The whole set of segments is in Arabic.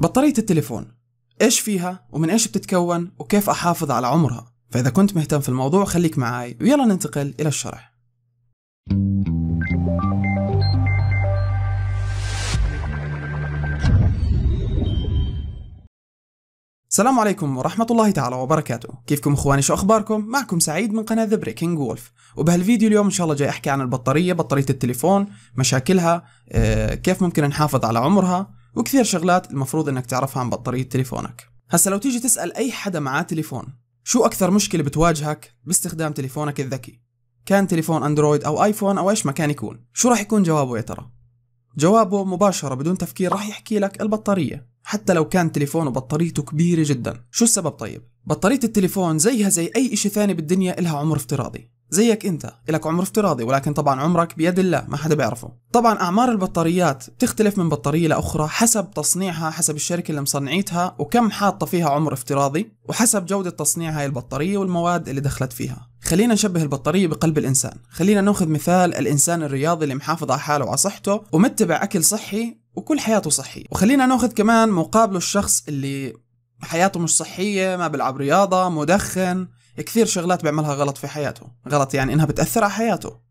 بطارية التليفون إيش فيها ومن إيش بتتكون وكيف أحافظ على عمرها فإذا كنت مهتم في الموضوع خليك معاي ويلا ننتقل إلى الشرح السلام عليكم ورحمة الله تعالى وبركاته كيفكم اخواني شو اخباركم معكم سعيد من قناة ذا Breaking وولف وبهالفيديو اليوم ان شاء الله جاي احكي عن البطارية بطارية التليفون مشاكلها آه، كيف ممكن نحافظ على عمرها وكثير شغلات المفروض انك تعرفها عن بطارية تليفونك هسا لو تيجي تسأل اي حدا معاه تليفون شو اكثر مشكلة بتواجهك باستخدام تليفونك الذكي كان تليفون اندرويد او ايفون او ايش ما كان يكون شو راح يكون جوابه يا ترى جوابه مباشرة بدون تفكير راح يحكي لك البطارية حتى لو كان تليفونه بطاريته كبيرة جدا شو السبب طيب؟ بطارية التليفون زيها زي أي إشي ثاني بالدنيا إلها عمر افتراضي زيك انت لك عمر افتراضي ولكن طبعا عمرك بيد الله ما حدا بيعرفه طبعا اعمار البطاريات تختلف من بطاريه لاخرى حسب تصنيعها حسب الشركه اللي مصنعيتها وكم حاطه فيها عمر افتراضي وحسب جوده تصنيع هاي البطاريه والمواد اللي دخلت فيها خلينا نشبه البطارية بقلب الإنسان خلينا ناخذ مثال الإنسان الرياضي اللي محافظ على حاله وعلى صحته ومتبع أكل صحي وكل حياته صحية وخلينا ناخذ كمان مقابله الشخص اللي حياته مش صحية ما بيلعب رياضة مدخن كثير شغلات بيعملها غلط في حياته غلط يعني انها بتاثر على حياته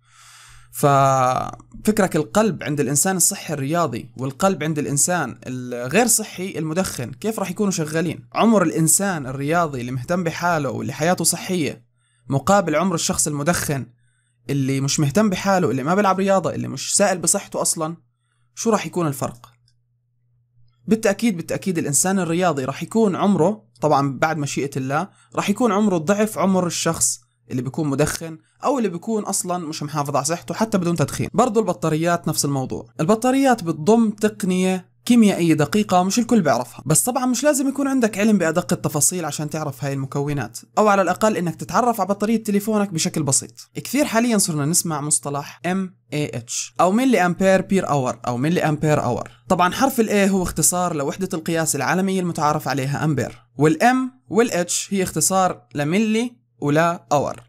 ففكرك القلب عند الانسان الصحي الرياضي والقلب عند الانسان الغير صحي المدخن كيف راح يكونوا شغالين عمر الانسان الرياضي اللي مهتم بحاله واللي حياته صحيه مقابل عمر الشخص المدخن اللي مش مهتم بحاله اللي ما بيلعب رياضه اللي مش سائل بصحته اصلا شو راح يكون الفرق بالتاكيد بالتاكيد الانسان الرياضي راح يكون عمره طبعا بعد مشيئه الله راح يكون عمره ضعف عمر الشخص اللي بيكون مدخن او اللي بيكون اصلا مش محافظ على صحته حتى بدون تدخين برضو البطاريات نفس الموضوع البطاريات بتضم تقنيه كيميائية دقيقة مش الكل بيعرفها بس طبعا مش لازم يكون عندك علم بأدق التفاصيل عشان تعرف هاي المكونات أو على الأقل إنك تتعرف على بطارية تليفونك بشكل بسيط كثير حاليا صرنا نسمع مصطلح MAH أو ملي أمبير بير أور أو ملي أمبير أور طبعا حرف ال A هو اختصار لوحدة القياس العالمية المتعارف عليها أمبير والام والاتش هي اختصار لملي ولا أور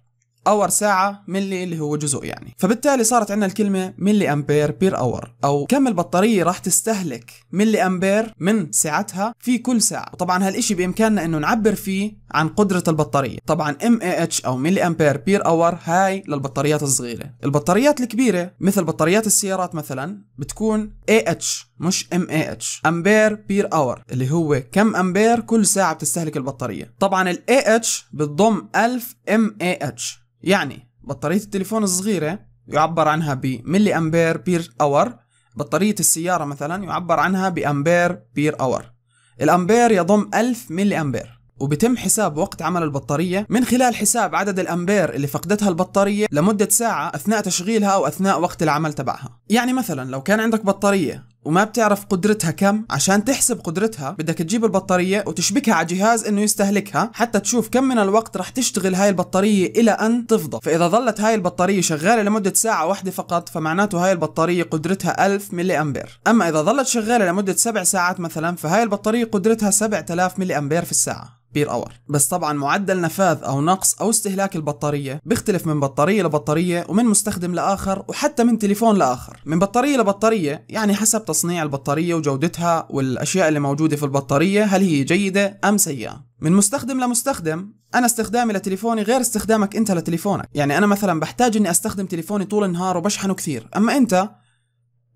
اور ساعه ملي اللي هو جزء يعني فبالتالي صارت عندنا الكلمه ملي امبير بير اور او كم البطاريه راح تستهلك ملي امبير من سعتها في كل ساعه طبعا هالاشي بامكاننا انه نعبر فيه عن قدره البطاريه طبعا ام اي اتش او ملي امبير بير اور هاي للبطاريات الصغيره البطاريات الكبيره مثل بطاريات السيارات مثلا بتكون اي اتش مش ام اي اتش امبير بير اور اللي هو كم امبير كل ساعه بتستهلك البطاريه طبعا الاي اتش بتضم 1000 ام اي اتش يعني بطارية التليفون الصغيرة يعبر عنها بملي أمبير بير أور بطارية السيارة مثلا يعبر عنها بأمبير بير أور الأمبير يضم 1000 ملي أمبير وبتم حساب وقت عمل البطارية من خلال حساب عدد الأمبير اللي فقدتها البطارية لمدة ساعة أثناء تشغيلها أو أثناء وقت العمل تبعها يعني مثلا لو كان عندك بطارية وما بتعرف قدرتها كم عشان تحسب قدرتها بدك تجيب البطارية وتشبكها على جهاز انه يستهلكها حتى تشوف كم من الوقت رح تشتغل هاي البطارية الى ان تفضى فاذا ظلت هاي البطارية شغالة لمدة ساعة واحدة فقط فمعناته هاي البطارية قدرتها 1000 ملي امبير اما اذا ظلت شغالة لمدة 7 ساعات مثلا فهاي البطارية قدرتها 7000 ملي امبير في الساعة بير اور بس طبعا معدل نفاذ او نقص او استهلاك البطاريه بيختلف من بطاريه لبطاريه ومن مستخدم لاخر وحتى من تليفون لاخر من بطاريه لبطاريه يعني حسب تصنيع البطارية وجودتها والأشياء اللي موجودة في البطارية هل هي جيدة أم سيئة من مستخدم لمستخدم أنا استخدامي لتليفوني غير استخدامك أنت لتليفونك يعني أنا مثلا بحتاج أني أستخدم تليفوني طول النهار وبشحنه كثير أما أنت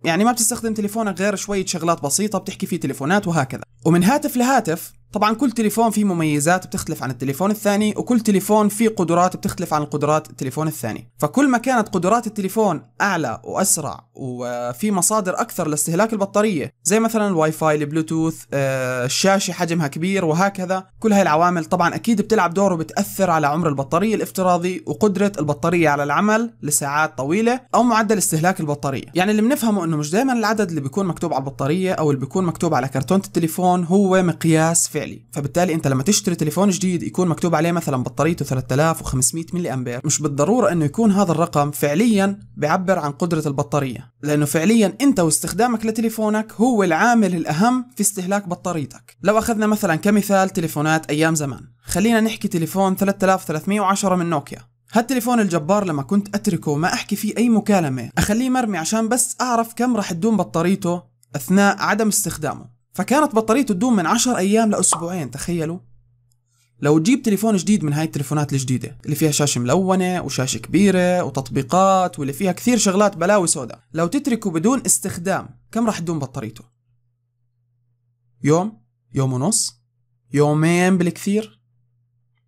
يعني ما بتستخدم تليفونك غير شوية شغلات بسيطة بتحكي فيه تليفونات وهكذا ومن هاتف لهاتف طبعا كل تليفون فيه مميزات بتختلف عن التليفون الثاني وكل تليفون فيه قدرات بتختلف عن قدرات التليفون الثاني فكل ما كانت قدرات التليفون اعلى واسرع وفي مصادر اكثر لاستهلاك البطاريه زي مثلا الواي فاي البلوتوث آه، الشاشه حجمها كبير وهكذا كل هاي العوامل طبعا اكيد بتلعب دور وبتاثر على عمر البطاريه الافتراضي وقدره البطاريه على العمل لساعات طويله او معدل استهلاك البطاريه يعني اللي بنفهمه انه مش دائما العدد اللي بيكون مكتوب على البطاريه او اللي بيكون مكتوب على كرتونه التليفون هو مقياس في الفعلي فبالتالي انت لما تشتري تليفون جديد يكون مكتوب عليه مثلا بطاريته 3500 ملي امبير مش بالضروره انه يكون هذا الرقم فعليا بيعبر عن قدره البطاريه لانه فعليا انت واستخدامك لتليفونك هو العامل الاهم في استهلاك بطاريتك لو اخذنا مثلا كمثال تليفونات ايام زمان خلينا نحكي تليفون 3310 من نوكيا هالتليفون الجبار لما كنت اتركه ما احكي فيه اي مكالمة اخليه مرمي عشان بس اعرف كم راح تدوم بطاريته اثناء عدم استخدامه فكانت بطاريته تدوم من 10 ايام لاسبوعين تخيلوا لو تجيب تليفون جديد من هاي التليفونات الجديدة اللي فيها شاشة ملونة وشاشة كبيرة وتطبيقات واللي فيها كثير شغلات بلاوي سوداء لو تتركه بدون استخدام كم راح تدوم بطاريته؟ يوم؟ يوم ونص؟ يومين بالكثير؟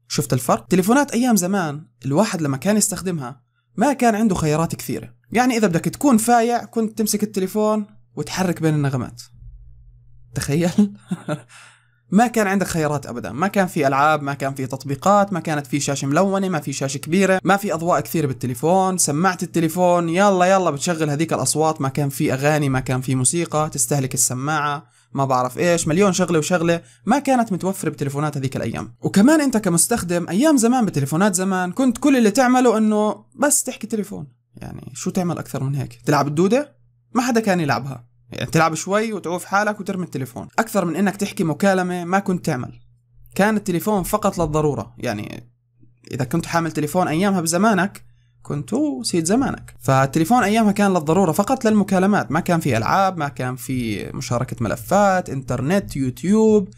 شفت الفرق؟ تليفونات أيام زمان الواحد لما كان يستخدمها ما كان عنده خيارات كثيرة يعني إذا بدك تكون فايع كنت تمسك التليفون وتحرك بين النغمات تخيل ما كان عندك خيارات ابدا ما كان في العاب ما كان في تطبيقات ما كانت في شاشه ملونه ما في شاشه كبيره ما في اضواء كثير بالتليفون سماعه التليفون يلا يلا بتشغل هذيك الاصوات ما كان في اغاني ما كان في موسيقى تستهلك السماعه ما بعرف ايش مليون شغله وشغله ما كانت متوفره بتليفونات هذيك الايام وكمان انت كمستخدم ايام زمان بتليفونات زمان كنت كل اللي تعمله انه بس تحكي تليفون يعني شو تعمل اكثر من هيك تلعب الدوده ما حدا كان يلعبها يعني تلعب شوي وتعوف حالك وترمي التليفون أكثر من إنك تحكي مكالمة ما كنت تعمل كان التليفون فقط للضرورة يعني إذا كنت حامل تليفون أيامها بزمانك كنت سيد زمانك فالتليفون أيامها كان للضرورة فقط للمكالمات ما كان في ألعاب ما كان في مشاركة ملفات إنترنت يوتيوب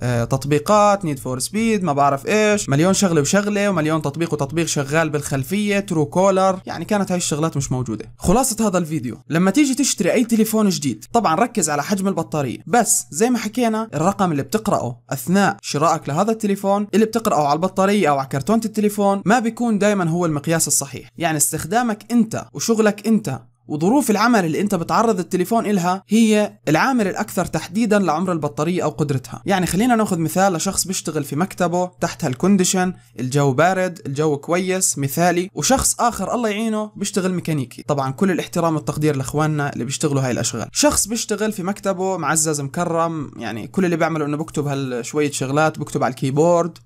آه، تطبيقات نيد فور سبيد ما بعرف ايش مليون شغله وشغله ومليون تطبيق وتطبيق شغال بالخلفيه ترو كولر يعني كانت هاي الشغلات مش موجوده خلاصه هذا الفيديو لما تيجي تشتري اي تليفون جديد طبعا ركز على حجم البطاريه بس زي ما حكينا الرقم اللي بتقراه اثناء شرائك لهذا التليفون اللي بتقراه على البطاريه او على كرتونه التليفون ما بيكون دائما هو المقياس الصحيح يعني استخدامك انت وشغلك انت وظروف العمل اللي انت بتعرض التليفون إلها هي العامل الأكثر تحديدا لعمر البطارية أو قدرتها يعني خلينا ناخذ مثال لشخص بيشتغل في مكتبه تحت هالكونديشن الجو بارد الجو كويس مثالي وشخص آخر الله يعينه بيشتغل ميكانيكي طبعا كل الاحترام والتقدير لإخواننا اللي بيشتغلوا هاي الأشغال شخص بيشتغل في مكتبه معزز مكرم يعني كل اللي بيعمله انه بكتب هالشوية شغلات بكتب على الكيبورد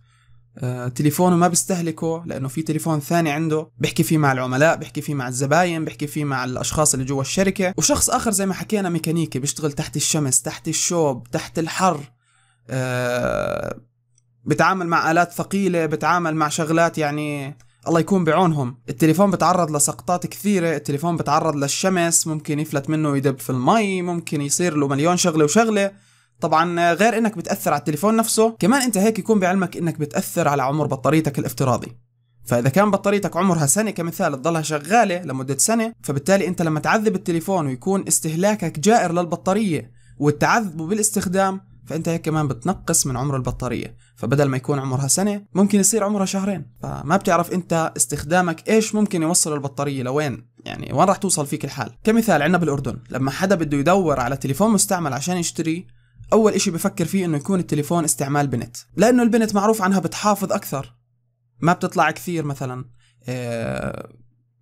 آه، تليفونه ما بيستهلكه لانه في تليفون ثاني عنده بحكي فيه مع العملاء بحكي فيه مع الزباين بحكي فيه مع الاشخاص اللي جوا الشركه وشخص اخر زي ما حكينا ميكانيكي بيشتغل تحت الشمس تحت الشوب تحت الحر أه بتعامل مع الات ثقيله بتعامل مع شغلات يعني الله يكون بعونهم التليفون بتعرض لسقطات كثيرة التليفون بتعرض للشمس ممكن يفلت منه ويدب في المي ممكن يصير له مليون شغلة وشغلة طبعا غير انك بتاثر على التليفون نفسه كمان انت هيك يكون بعلمك انك بتاثر على عمر بطاريتك الافتراضي فاذا كان بطاريتك عمرها سنه كمثال تضلها شغاله لمده سنه فبالتالي انت لما تعذب التليفون ويكون استهلاكك جائر للبطاريه وتعذبه بالاستخدام فانت هيك كمان بتنقص من عمر البطاريه فبدل ما يكون عمرها سنه ممكن يصير عمرها شهرين فما بتعرف انت استخدامك ايش ممكن يوصل البطاريه لوين يعني وين راح توصل فيك الحال كمثال عندنا بالاردن لما حدا بده يدور على تليفون مستعمل عشان يشتري اول اشي بفكر فيه انه يكون التليفون استعمال بنت لانه البنت معروف عنها بتحافظ اكثر ما بتطلع كثير مثلا آه،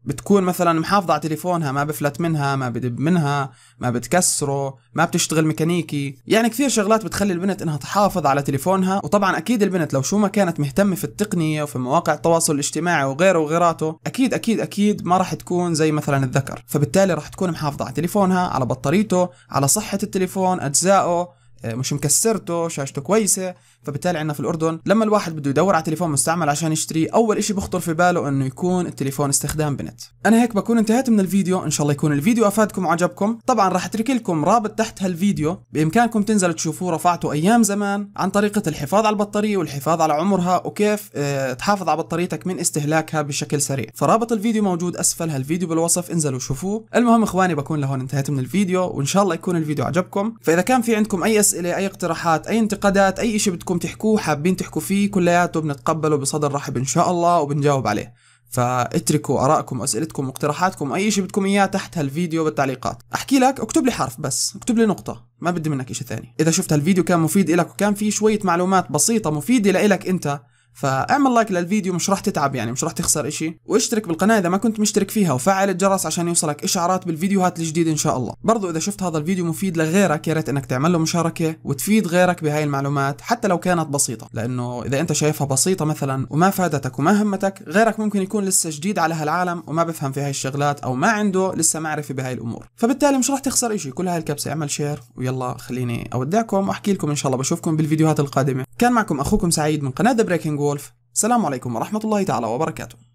بتكون مثلا محافظة على تليفونها ما بفلت منها ما بدب منها ما بتكسره ما بتشتغل ميكانيكي يعني كثير شغلات بتخلي البنت انها تحافظ على تليفونها وطبعا اكيد البنت لو شو ما كانت مهتمة في التقنية وفي مواقع التواصل الاجتماعي وغيره وغيراته اكيد اكيد اكيد ما راح تكون زي مثلا الذكر فبالتالي راح تكون محافظة على تليفونها على بطاريته على صحة التليفون اجزائه مش مكسرته شاشته كويسه فبالتالي عندنا في الاردن لما الواحد بده يدور على تليفون مستعمل عشان يشتري اول شيء بخطر في باله انه يكون التليفون استخدام بنت انا هيك بكون انتهيت من الفيديو ان شاء الله يكون الفيديو افادكم وعجبكم طبعا راح اترك لكم رابط تحت هالفيديو بامكانكم تنزلوا تشوفوه رفعته ايام زمان عن طريقه الحفاظ على البطاريه والحفاظ على عمرها وكيف اه تحافظ على بطاريتك من استهلاكها بشكل سريع فرابط الفيديو موجود اسفل هالفيديو بالوصف انزلوا شوفوه المهم اخواني بكون لهون انتهيت من الفيديو وان شاء الله يكون الفيديو عجبكم فاذا كان في عندكم اي اسئله اي اقتراحات اي انتقادات اي شيء بدكم بدكم تحكوه حابين تحكوا فيه كلياته بنتقبله بصدر رحب ان شاء الله وبنجاوب عليه فاتركوا ارائكم اسئلتكم واقتراحاتكم اي شيء بدكم اياه تحت هالفيديو بالتعليقات احكي لك اكتب لي حرف بس اكتب لي نقطه ما بدي منك شيء ثاني اذا شفت هالفيديو كان مفيد لك وكان فيه شويه معلومات بسيطه مفيده لك انت فاعمل لايك للفيديو مش راح تتعب يعني مش راح تخسر اشي واشترك بالقناة اذا ما كنت مشترك فيها وفعل الجرس عشان يوصلك اشعارات بالفيديوهات الجديدة ان شاء الله برضو اذا شفت هذا الفيديو مفيد لغيرك يا ريت انك تعمل له مشاركة وتفيد غيرك بهاي المعلومات حتى لو كانت بسيطة لانه اذا انت شايفها بسيطة مثلا وما فادتك وما همتك غيرك ممكن يكون لسه جديد على هالعالم وما بفهم في هاي الشغلات او ما عنده لسه معرفة بهاي الامور فبالتالي مش راح تخسر اشي كل هاي الكبسة اعمل شير ويلا خليني اودعكم واحكي لكم ان شاء الله بشوفكم بالفيديوهات القادمة كان معكم أخوكم سعيد من قناة The Breaking Wolf سلام عليكم ورحمة الله تعالى وبركاته